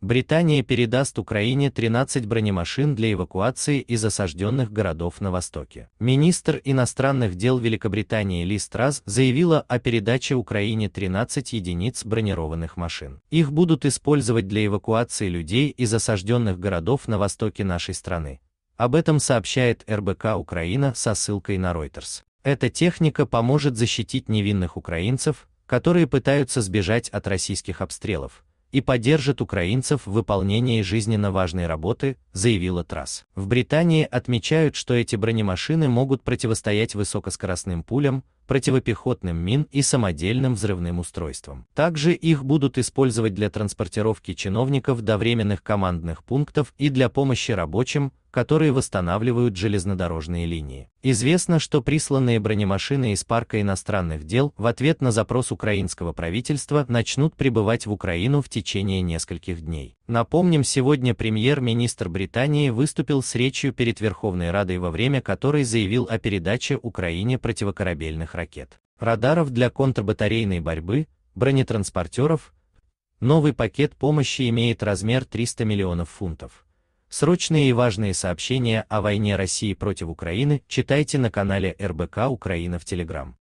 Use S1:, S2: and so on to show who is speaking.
S1: Британия передаст Украине 13 бронемашин для эвакуации из осажденных городов на Востоке. Министр иностранных дел Великобритании Ли Страз заявила о передаче Украине 13 единиц бронированных машин. Их будут использовать для эвакуации людей из осажденных городов на востоке нашей страны. Об этом сообщает РБК Украина со ссылкой на Reuters. Эта техника поможет защитить невинных украинцев, которые пытаются сбежать от российских обстрелов и поддержит украинцев в выполнении жизненно важной работы, заявила Трасс. В Британии отмечают, что эти бронемашины могут противостоять высокоскоростным пулям, противопехотным мин и самодельным взрывным устройствам. Также их будут использовать для транспортировки чиновников до временных командных пунктов и для помощи рабочим, которые восстанавливают железнодорожные линии. Известно, что присланные бронемашины из парка иностранных дел в ответ на запрос украинского правительства начнут прибывать в Украину в течение нескольких дней. Напомним, сегодня премьер-министр Британии выступил с речью перед Верховной Радой, во время которой заявил о передаче Украине противокорабельных ракет, радаров для контрбатарейной борьбы, бронетранспортеров. Новый пакет помощи имеет размер 300 миллионов фунтов. Срочные и важные сообщения о войне России против Украины читайте на канале РБК Украина в Телеграм.